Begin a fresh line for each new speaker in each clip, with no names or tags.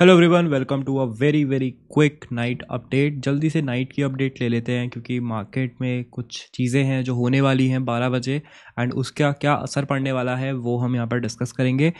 hello everyone welcome to a very very quick night update जल्दी से night की update ले लेते हैं क्योंकि मार्केट में कुछ चीज़ें हैं जो होने वाली हैं 12 बजे एंड उसका क्या असर पड़ने वाला है वो हम यहाँ पर डिस्कस करेंगे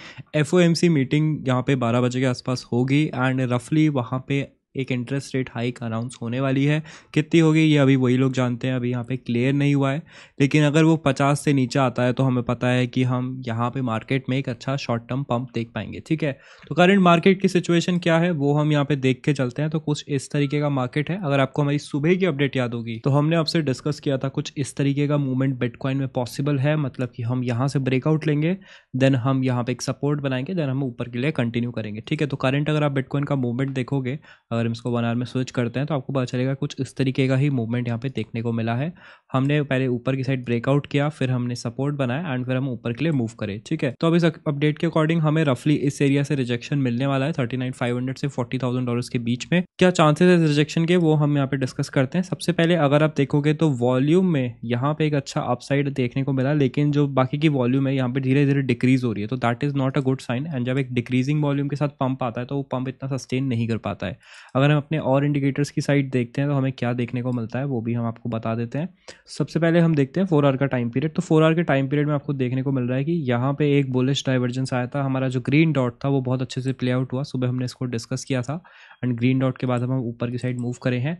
एफ मीटिंग यहाँ पे 12 बजे के आसपास होगी एंड रफली वहाँ पे एक इंटरेस्ट रेट हाइक अनाउंस होने वाली है कितनी होगी ये अभी वही लोग जानते हैं अभी यहाँ पे क्लियर नहीं हुआ है लेकिन अगर वो पचास से नीचे आता है तो हमें पता है कि हम यहाँ पे मार्केट में एक अच्छा शॉर्ट टर्म पंप देख पाएंगे ठीक है तो करंट मार्केट की सिचुएशन क्या है वो हम यहाँ पे देख के चलते हैं तो कुछ इस तरीके का मार्केट है अगर आपको हमारी सुबह की अपडेट याद होगी तो हमने आपसे डिस्कस किया था कुछ इस तरीके का मूवमेंट बिटकॉइन में पॉसिबल है मतलब कि हम यहाँ से ब्रेकआउट लेंगे देन हम यहाँ पे एक सपोर्ट बनाएंगे देन हम ऊपर के लिए कंटिन्यू करेंगे ठीक है तो करंट अगर आप बिटकॉइन का मूवमेंट देखोगे अगर और इसको वन आवर में स्विच करते हैं तो आपको पता चलेगा कुछ इस तरीके का ही मूवमेंट यहाँ पे देखने को मिला है हमने पहले ऊपर की साइड ब्रेकआउट किया फिर हमने सपोर्ट बनाया एंड फिर हम ऊपर के लिए मूव करें ठीक है तो अब इस अपडेट के अकॉर्डिंग हमें रफली इस एरिया से रिजेक्शन मिलने वाला है थर्टी नाइन फाइव हंड्रेड से फोर्टी थाउजेंड डॉलर के बीच में क्या चांसेस है रिजेक्शन के वो हम यहाँ पे डिस्कस करते हैं सबसे पहले अगर आप देखोगे तो वॉल्यूम में यहाँ पे एक अच्छा अपसाइड देखने को मिला लेकिन जो बाकी की वॉल्यूम है यहाँ पे धीरे धीरे डिक्रीज हो रही है तो that is not a good sign and जब एक डिक्रीजिंग वॉल्यूम के साथ पंप आता है तो वो पंप इतना सस्टेन नहीं कर पाता है अगर हम अपने और इंडिकेटर्स की साइड देखते हैं तो हमें क्या देखने को मिलता है वो भी हम आपको बता देते हैं सबसे पहले हम देखते हैं फोर आर का टाइम पीरियड तो फोर आर के टाइम पीरियड में आपको देखने को मिल रहा है कि यहाँ पे एक बुलिश डाइवर्जेंस आया था हमारा जो ग्रीन डॉट था वो बहुत अच्छे से प्ले आउट हुआ सुबह हमने इसको डिस्कस किया था एंड ग्रीन डॉट के बाद हम ऊपर की साइड मूव करें हैं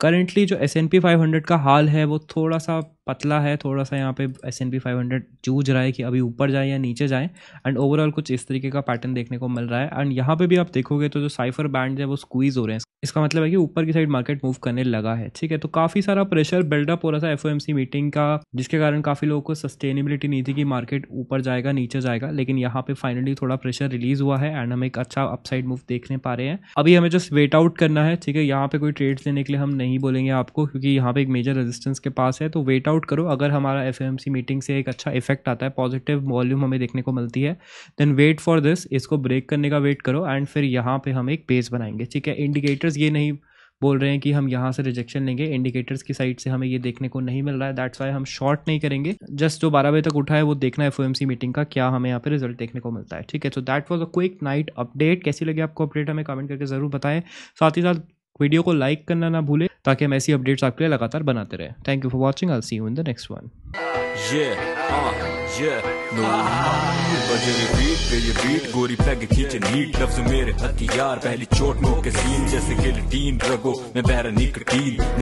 करेंटली जो S N P five hundred का हाल है वो थोड़ा सा पतला है थोड़ा सा यहाँ पे S N P five hundred जूझ रहा है कि अभी ऊपर जाए या नीचे जाए एंड ओवरऑल कुछ इस तरीके का पैटर्न देखने को मिल रहा है एंड यहाँ पे भी आप देखोगे तो जो साइफर बैंड है वो स्क्वीज हो रहे हैं इसका मतलब है कि ऊपर की साइड मार्केट मूव करने लगा है ठीक है तो काफ़ी सारा प्रेशर बिल्डअप हो रहा था एफ मीटिंग का जिसके कारण काफ़ी लोगों को सस्टेनेबिलिटी नहीं थी कि मार्केट ऊपर जाएगा नीचे जाएगा लेकिन यहाँ पे फाइनली थोड़ा प्रेशर रिलीज हुआ है एंड हम एक अच्छा अपसाइड मूव देखने पा रहे हैं अभी हमें जस्ट वेट आउट करना है ठीक है यहाँ पे कोई ट्रेड लेने के लिए हम नहीं बोलेंगे आपको क्योंकि यहाँ पे एक मेजर रेजिस्टेंस के पास है तो वेट आउट आउट करो अगर हमारा एफ मीटिंग से एक अच्छा इफेक्ट आता है पॉजिटिव वॉल्यूम हमें देखने को मिलती है देन वेट फॉर दिस इसको ब्रेक करने का वेट करो एंड फिर यहाँ पे हम एक बेस बनाएंगे ठीक है इंडिकेटर्स ये नहीं बोल रहे हैं कि हम यहाँ से रिजेक्शन लेंगे इंडिकेटर्स की साइड से हमें ये देखने को नहीं मिल रहा है दैट्स वाई हम शॉर्ट नहीं करेंगे जस्ट जो बारह बजे तक उठा है वो देखना है एफ मीटिंग का क्या हमें यहाँ पे रिजल्ट देखने को मिलता है ठीक है so that was a quick night update कैसी लगी आपको अपडेट हमें कमेंट करके जरूर बताएं साथ ही साथ वीडियो को लाइक करना ना भूले ताकि हम ऐसी अपडेट्स आपके लिए लगातार बनाते रहे thank you for watching I see you in the next one Yeah, uh, yeah, no बजे रिपीट पे ये बीट गोरी पैग खींचे नीट लफ्ज मेरे हथियार पहली चोट नो के सीन जैसे गिलटीन रगो मैं बहरा निकटीन